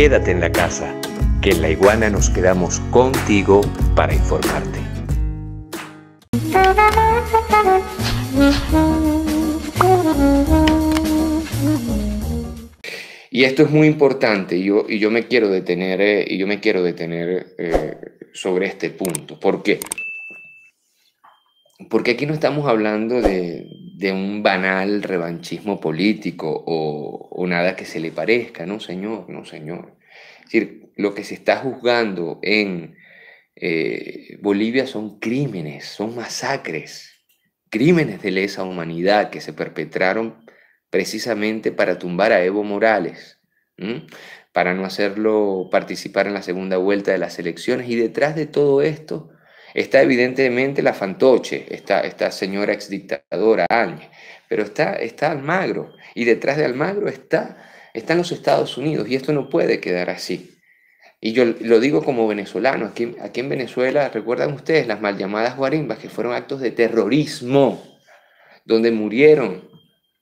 quédate en la casa, que en la iguana nos quedamos contigo para informarte. Y esto es muy importante y yo, y yo me quiero detener, eh, y yo me quiero detener eh, sobre este punto. ¿Por qué? porque aquí no estamos hablando de, un banal revanchismo político o, nada que se le parezca, no señor, no señor. Es decir, lo que se está juzgando en eh, Bolivia son crímenes, son masacres, crímenes de lesa humanidad que se perpetraron precisamente para tumbar a Evo Morales, para no hacerlo participar en la segunda vuelta de las elecciones. Y detrás de todo esto Está evidentemente la fantoche, está esta señora exdictadora Áñez, pero está, está Almagro y detrás de Almagro está, están los Estados Unidos y esto no puede quedar así. Y yo lo digo como venezolano, aquí, aquí en Venezuela, recuerdan ustedes las mal llamadas guarimbas, que fueron actos de terrorismo, donde murieron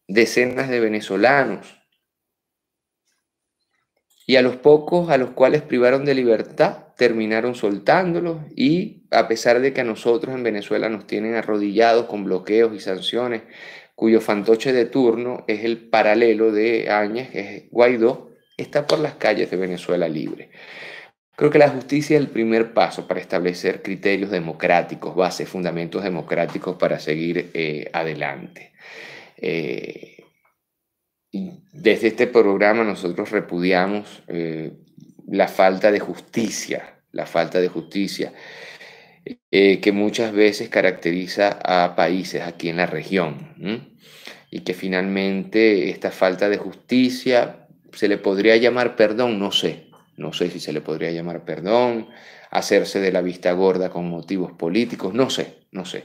decenas de venezolanos, y a los pocos a los cuales privaron de libertad terminaron soltándolos y a pesar de que a nosotros en Venezuela nos tienen arrodillados con bloqueos y sanciones, cuyo fantoche de turno es el paralelo de Áñez, que es Guaidó, está por las calles de Venezuela libre. Creo que la justicia es el primer paso para establecer criterios democráticos, bases, fundamentos democráticos para seguir eh, adelante. Eh, desde este programa nosotros repudiamos eh, la falta de justicia, la falta de justicia eh, que muchas veces caracteriza a países aquí en la región y que finalmente esta falta de justicia se le podría llamar perdón, no sé, no sé si se le podría llamar perdón, hacerse de la vista gorda con motivos políticos, no sé, no sé.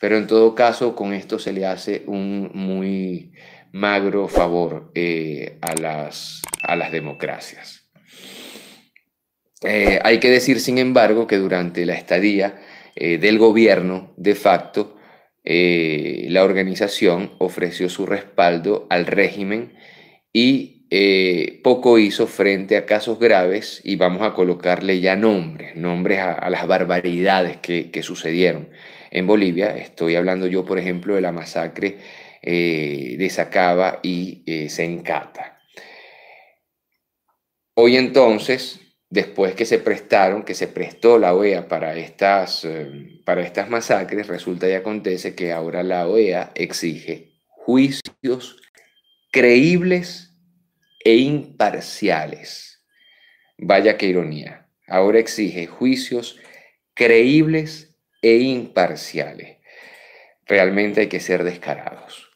Pero en todo caso, con esto se le hace un muy magro favor eh, a, las, a las democracias. Eh, hay que decir, sin embargo, que durante la estadía eh, del gobierno, de facto, la organización ofreció su respaldo al régimen y poco hizo frente a casos graves y vamos a colocarle ya nombres, nombres a, las barbaridades que, que sucedieron en Bolivia. Estoy hablando yo, por ejemplo, de la masacre eh, desacaba y eh, se encata Hoy entonces, después que se prestaron, que se prestó la OEA para estas, eh, para estas masacres, resulta y acontece que ahora la OEA exige juicios creíbles e imparciales. Vaya qué ironía. Ahora exige juicios creíbles e imparciales. Realmente hay que ser descarados.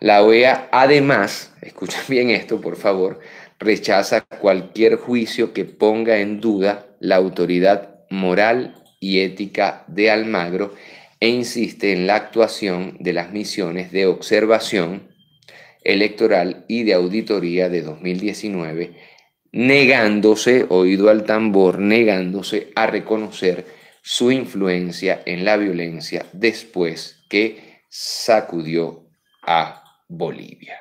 La OEA además, escucha bien esto por favor, rechaza cualquier juicio que ponga en duda la autoridad moral y ética de Almagro e insiste en la actuación de las misiones de observación electoral y de auditoría de 2019, negándose, oído al tambor, negándose a reconocer su influencia en la violencia después que sacudió a Bolivia.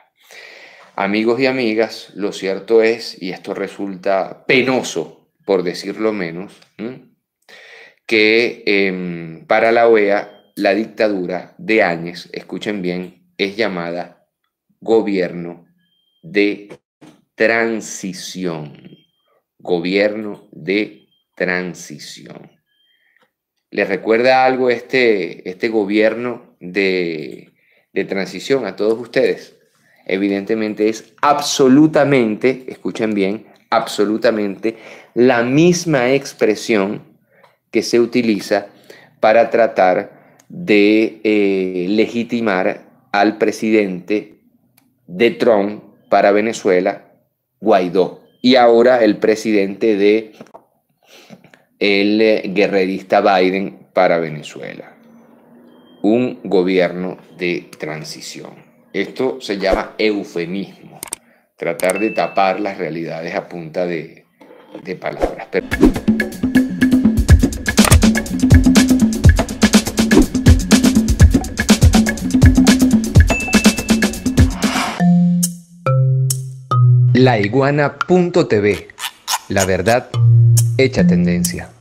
Amigos y amigas, lo cierto es, y esto resulta penoso, por decirlo menos, que em, para la OEA la dictadura de Áñez, escuchen bien, es llamada gobierno de transición. Gobierno de transición. ¿Les recuerda algo este, este gobierno de de transición a todos ustedes, evidentemente es absolutamente, escuchen bien, absolutamente la misma expresión que se utiliza para tratar de eh, legitimar al presidente de Trump para Venezuela, Guaidó, y ahora el presidente de el eh, guerrerista Biden para Venezuela un gobierno de transición. Esto se llama eufemismo, tratar de tapar las realidades a punta de, de palabras. punto iguana.tv. La verdad hecha tendencia.